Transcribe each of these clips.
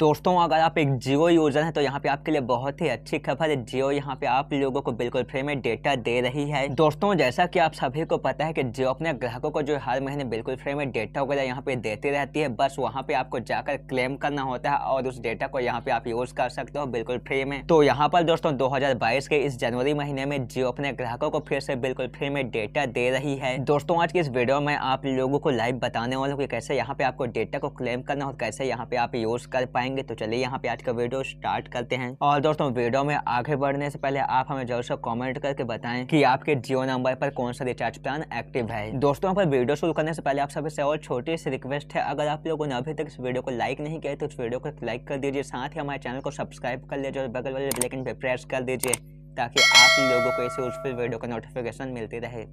दोस्तों अगर आप एक जियो यूज़र हैं तो यहाँ पे आपके लिए बहुत ही अच्छी खबर है जियो यहाँ पे आप लोगों को बिल्कुल फ्री में डेटा दे रही है दोस्तों जैसा कि आप सभी को पता है कि जियो अपने ग्राहकों को जो हर महीने बिल्कुल फ्री में डेटा वगैरह यहाँ पे देती रहती है बस वहाँ पे आपको जाकर क्लेम करना होता है और उस डेटा को यहाँ पे आप यूज कर सकते हो बिल्कुल फ्री में तो यहाँ पर दोस्तों दो के इस जनवरी महीने में जियो अपने ग्राहकों को फिर से बिल्कुल फ्री में डेटा दे रही है दोस्तों आज की इस वीडियो में आप लोगों को लाइव बताने वाले कैसे यहाँ पे आपको डेटा को क्लेम करना और कैसे यहाँ पे आप यूज कर कर पाएंगे तो चलिए यहाँ पे आज का वीडियो स्टार्ट करते हैं और दोस्तों वीडियो में आगे बढ़ने से पहले आप हमें जरूर से कॉमेंट करके बताए की आपके जियो नंबर पर कौन सा रिचार्ज प्लान एक्टिव है दोस्तों यहाँ पर वीडियो शुरू करने से पहले आप सभी से और छोटी सी रिक्वेस्ट है अगर आप लोगों ने अभी तक इस वीडियो को लाइक नहीं किया तो इस वीडियो को लाइक कर दीजिए साथ ही हमारे चैनल को सब्सक्राइब कर लीजिए और बगल वाले बेलाइकन पे प्रेस कर दीजिए ताकि आप लोगों को ऐसे उस वीडियो का नोटिफिकेशन मिलती रहे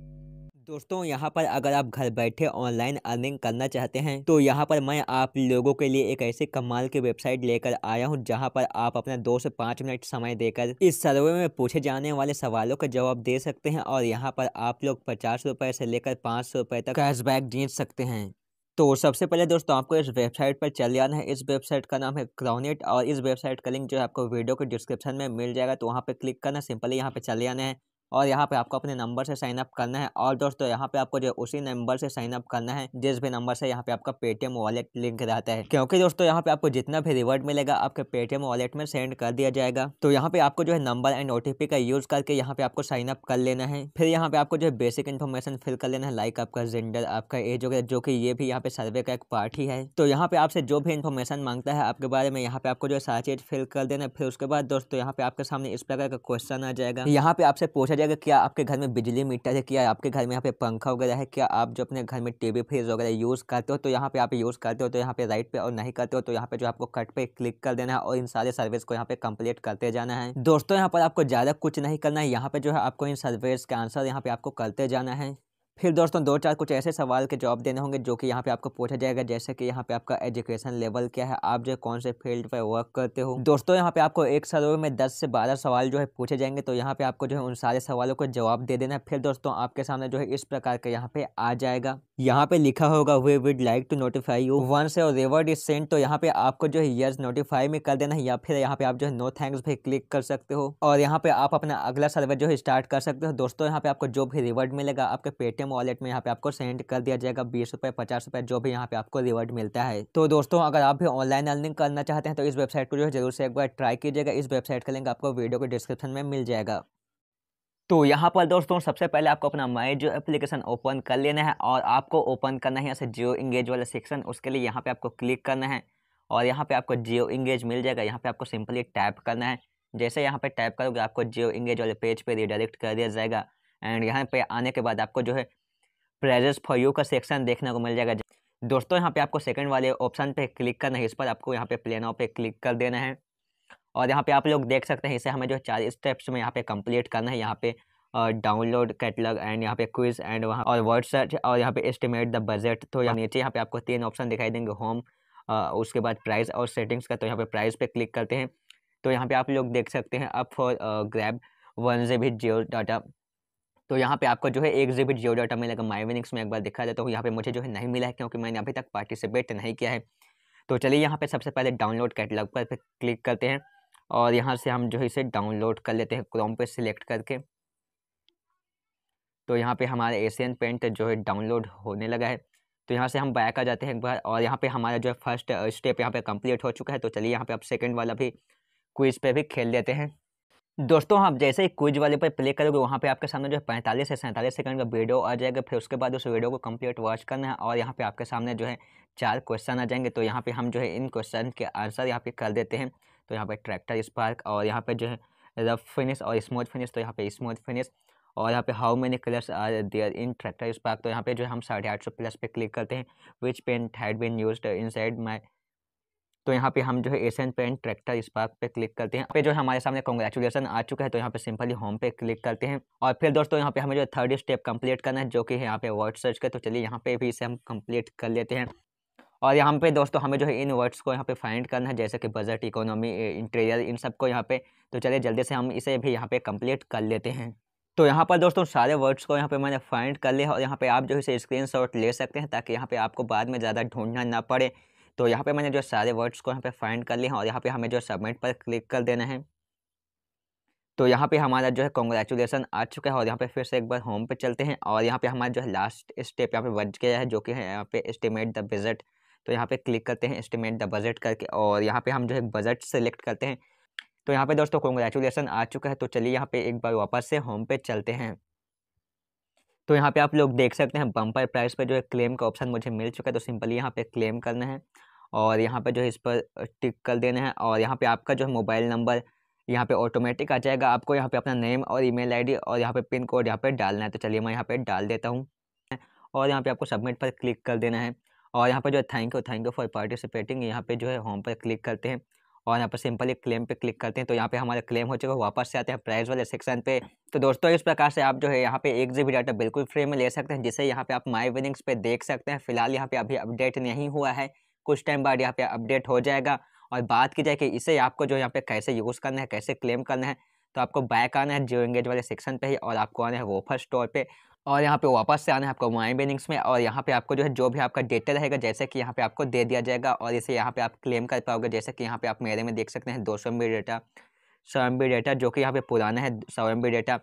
दोस्तों यहाँ पर अगर आप घर बैठे ऑनलाइन अर्निंग करना चाहते हैं तो यहाँ पर मैं आप लोगों के लिए एक ऐसे कमाल की वेबसाइट लेकर आया हूँ जहाँ पर आप अपना दो से पाँच मिनट समय देकर इस सर्वे में पूछे जाने वाले सवालों का जवाब दे सकते हैं और यहाँ पर आप लोग पचास रुपये से लेकर पाँच सौ रुपये तक कैशबैक जीत सकते हैं तो सबसे पहले दोस्तों आपको इस वेबसाइट पर चले आना है इस वेबसाइट का नाम है क्राउनेट और इस वेबसाइट का लिंक जो है आपको वीडियो के डिस्क्रिप्शन में मिल जाएगा तो वहाँ पर क्लिक करना सिंपली यहाँ पर चले आना है और यहाँ पे आपको अपने नंबर से साइन अप करना है और दोस्तों यहाँ पे आपको जो उसी नंबर से साइनअप करना है जिस भी नंबर से यहाँ पे आपका पेटीएम वॉलेट लिंक रहता है क्योंकि दोस्तों यहाँ पे आपको जितना भी रिवॉर्ड मिलेगा आपके पेटीएम वॉलेट में सेंड कर दिया जाएगा तो यहाँ पे आपको जो है नंबर एंड ओटीपी का यूज करके यहाँ पे आपको साइन अप कर लेना है फिर यहाँ पे आपको जो है बेसिक इन्फॉर्मेशन फिल कर लेना है लाइक आपका जेंडर आपका एज वगैरह जो की ये भी यहाँ पे सर्वे का एक पार्ट ही है तो यहाँ पे आपसे जो भी इन्फॉर्मेशन मांगता है आपके बारे में यहाँ पे आपको जो है सारा चीज फिल कर देना है फिर उसके बाद दोस्तों यहाँ पे आपके सामने इस प्रकार का क्वेश्चन आ जाएगा यहाँ पे आपसे पूछा जाएगा क्या आपके घर में बिजली मीटर है क्या आपके घर में यहाँ पे पंखा वगैरह है क्या आप जो अपने घर में टी वी फ्रिज वगैरह यूज़ करते हो तो यहाँ पे आप यूज़ करते हो तो यहाँ पे राइट पे और नहीं करते हो तो यहाँ पे जो आपको कट पे क्लिक कर देना है और इन सारे सर्विस को यहाँ पे कंप्लीट करते जाना है दोस्तों यहाँ पर आपको ज़्यादा कुछ नहीं करना है यहाँ पे जो है आपको इन सर्विस का आंसर यहाँ पे आपको करते जाना है फिर दोस्तों दो चार कुछ ऐसे सवाल के जवाब देने होंगे जो कि यहाँ पे आपको पूछा जाएगा जैसे कि यहाँ पे आपका एजुकेशन लेवल क्या है आप जो कौन से फील्ड पे वर्क करते हो दोस्तों यहाँ पे आपको एक सर्वे में दस से बारह सवाल जो है पूछे जाएंगे तो यहाँ पे आपको जो है उन सारे सवालों को जवाब दे देना है फिर दोस्तों आपके सामने जो है इस प्रकार का यहाँ पे आ जाएगा यहाँ पे लिखा होगा we would like to notify you से और रिवॉर्ड इज सेंट तो यहाँ पे आपको जो है यस नोटिफाई में कर देना है या फिर यहाँ पे आप जो है नो थैंक्स भी क्लिक कर सकते हो और यहाँ पे आप अपना अगला सर्वे जो है स्टार्ट कर सकते हो दोस्तों यहाँ पे आपको जो भी रिवर्ड मिलेगा आपके पेट पेटीएम वॉलेट में यहाँ पे आपको सेंड कर दिया जाएगा बीस रुपये पचास रुपये जो भी यहाँ पे आपको रिवॉर्ड मिलता है तो दोस्तों अगर आप भी ऑनलाइन अर्निंग करना चाहते हैं तो इस वेबसाइट को जो है जरूर से एक बार ट्राई कीजिएगा इस वेबसाइट का लिंक आपको वीडियो के डिस्क्रिप्शन में मिल जाएगा तो यहाँ पर दोस्तों सबसे पहले आपको अपना माई जो एप्लीकेशन ओपन कर लेना है और आपको ओपन करना है यहाँ से जियो इंगेज वाला सेक्शन उसके लिए यहाँ पे आपको क्लिक करना है और यहाँ पे आपको जियो इंगेज मिल जाएगा यहाँ पे आपको सिंपली टैप करना है जैसे यहाँ पे टैप करोगे आपको जियो इंगेज वाले पेज पे रिडायरेक्ट कर दिया जाएगा एंड यहाँ पे आने के बाद आपको जो है प्राइजेस फॉर यू का सेक्शन देखने को मिल जाएगा दोस्तों यहाँ पे आपको सेकंड वाले ऑप्शन पे क्लिक करना है इस पर आपको यहाँ पे प्लेन ऑफ पे क्लिक कर देना है और यहाँ पे आप लोग देख सकते हैं इसे हमें जो चार स्टेप्स में यहाँ पे कंप्लीट करना है यहाँ पे डाउनलोड कैटलॉग एंड यहाँ पे क्विज एंड वहाँ और वर्ड सर्च और यहाँ पे एस्टिमेट द बजट तो यहाँ नीचे यहाँ पे आपको तीन ऑप्शन दिखाई देंगे होम उसके बाद प्राइस और सेटिंग्स का तो यहाँ पे प्राइस पे क्लिक करते हैं तो यहाँ पे आप लोग देख सकते हैं up for grab one J भी जियो डाटा तो यहाँ पे आपको जो है एक जी जियो डाटा मिलेगा माई विनिंग्स में एक बार दिखा देता हूँ यहाँ पे मुझे जो है नहीं मिला है क्योंकि मैंने अभी तक पार्टिसिपेट नहीं किया है तो चलिए यहाँ पे सबसे पहले डाउनलोड कैटलॉग पर क्लिक करते हैं और यहाँ से हम जो है इसे डाउनलोड कर लेते हैं क्रोम पे सिलेक्ट करके तो यहाँ पे हमारा एशियन पेंट जो है डाउनलोड होने लगा है तो यहाँ से हम बैक आ जाते हैं एक बार और यहाँ पे हमारा जो है फर्स्ट स्टेप यहाँ पे कंप्लीट हो चुका है तो चलिए यहाँ पे अब सेकेंड वाला भी क्विज पे भी खेल लेते हैं दोस्तों आप जैसे ही क्विज वाले पर प्ले करोगे वहाँ पे आपके सामने जो है पैंतालीस से सैंतालीस सेकंड का वीडियो आ जाएगा फिर उसके बाद उस वीडियो को कंप्लीट वॉच करना है और यहाँ पे आपके सामने जो है चार क्वेश्चन आ जाएंगे तो यहाँ पे हम जो है इन क्वेश्चन के आंसर यहाँ पे कर देते हैं तो यहाँ पर ट्रैक्टर स्पार्क और यहाँ पर जो है रफ फिनिश और स्मूथ फिनिश तो यहाँ पर स्मूथ फिनिश और यहाँ पे how many colours are there in Tractor Sparc तो यहाँ पे जो है हम साढ़े आठ सौ प्लस पे क्लिक करते हैं which paint had been use inside my तो यहाँ पे हम जो है Asian paint Tractor Sparc पे क्लिक करते हैं पे जो है हमारे सामने कॉन्ग्रेचुलेसन आ चुका है तो यहाँ पे सिंपली होम पे क्लिक करते हैं और फिर दोस्तों यहाँ पे हमें जो थर्ड स्टेप कंप्लीट करना है जो कि है यहाँ पे वर्ड सर्च का तो चलिए यहाँ पे भी इसे हम कंप्लीट कर लेते हैं और यहाँ पे दोस्तों हमें जो है इन वर्ड्स को यहाँ पे फाइंड करना है जैसे कि बजट इकोनॉमी इंटीरियर इन सबको यहाँ पे तो चलिए जल्दी से हम इसे भी यहाँ पे कम्प्लीट कर लेते हैं तो यहाँ पर दोस्तों सारे वर्ड्स को यहाँ पे मैंने फाइंड कर लिया और यहाँ पे आप जो है इसे स्क्रीन ले सकते हैं ताकि यहाँ पे आपको बाद में ज़्यादा ढूंढना ना पड़े तो यहाँ पे मैंने जो सारे वर्ड्स को यहाँ पे फाइंड कर लिया और यहाँ पे हमें जो सबमिट पर क्लिक कर देना है तो यहाँ पे हमारा जो है कॉन्ग्रेचुलेसन आ चुका है और यहाँ पे फिर से एक बार होम पे चलते हैं और यहाँ पे हमारा जो है लास्ट स्टेप यहाँ पे बच गया है जो कि है यहाँ पे एस्टिमेट द बजट तो यहाँ पे क्लिक करते हैं एस्टिमेट द बजट करके और यहाँ पे हम जो है बजट सेलेक्ट करते हैं तो यहाँ पे दोस्तों कॉन्ग्रेचुलेसन आ चुका है तो चलिए यहाँ पे एक बार वापस से होम पे चलते हैं तो यहाँ पे आप लोग देख सकते हैं बम्पर प्राइस पे जो है क्लेम का ऑप्शन मुझे मिल चुका है तो सिंपली यहाँ पे क्लेम करना है और यहाँ पे जो है इस पर टिक कर देना है और यहाँ पे आपका जो है मोबाइल नंबर यहाँ पे ऑटोमेटिक आ जाएगा आपको यहाँ पे अपना नेम और ईमेल आईडी और यहाँ पे पिन कोड यहाँ पे डालना है तो चलिए मैं यहाँ पे डाल देता हूँ और यहाँ पे आपको सबमिट पर क्लिक कर देना है और यहाँ पर जो है thank you thank you for participating यहाँ पर जो है होम पर क्लिक करते हैं और यहाँ पर सिंपली क्लेम पर क्लिक करते हैं तो यहाँ पर हमारा क्लेम हो चुका है वापस से आते हैं प्राइस वाले सेक्शन पर तो दोस्तों इस प्रकार से आप जो है यहाँ पे एक जी डाटा बिल्कुल फ्री में ले सकते हैं जिसे यहाँ पे आप माई विनिंग्स पर देख सकते हैं फिलहाल यहाँ पर अभी अपडेट नहीं हुआ है कुछ टाइम बाद यहाँ पे अपडेट हो जाएगा और बात की जाए कि इसे आपको जो यहाँ पे कैसे यूज़ करना है कैसे क्लेम करना है तो आपको बैक आना है जियो एंगेज वाले सेक्शन पे ही और आपको आना है वोफर स्टोर पे और यहाँ पे वापस से आना है आपको माई बेनिंग्स में और यहाँ पे आपको जो है जो भी आपका डेटा रहेगा जैसे कि यहाँ पे आपको दे दिया जाएगा और इसे यहाँ पे आप क्लेम कर पाओगे जैसे कि यहाँ पे आप मेरे में देख सकते हैं दो सौ डेटा सौ एम डेटा जो कि यहाँ पे पुराना है सौ एम डेटा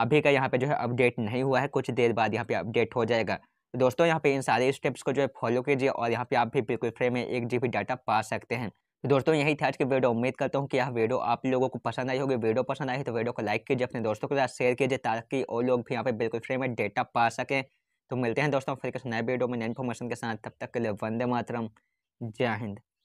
अभी का यहाँ पे जो है अपडेट नहीं हुआ है कुछ देर बाद यहाँ पे अपडेट हो जाएगा तो दोस्तों यहाँ पे इन सारे स्टेप्स को जो है फॉलो कीजिए और यहाँ पे आप भी बिल्कुल फ्री में एक जी डाटा पा सकते हैं तो दोस्तों यही था आज की वीडियो उम्मीद करता हूँ कि यह वीडियो आप लोगों को पसंद आई होगी वीडियो पसंद आई तो वीडियो को लाइक कीजिए अपने दोस्तों के साथ शेयर कीजिए ताकि और लोग भी यहाँ पे बिल्कुल फ्री में डेटा पा सकें तो मिलते हैं दोस्तों फिर किसी नए वीडियो में नए इन्फॉर्मेशन के साथ तब तक के लिए वंदे मातरम जय हिंद